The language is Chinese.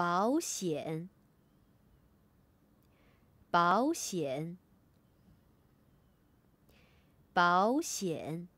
保险，保险，保险。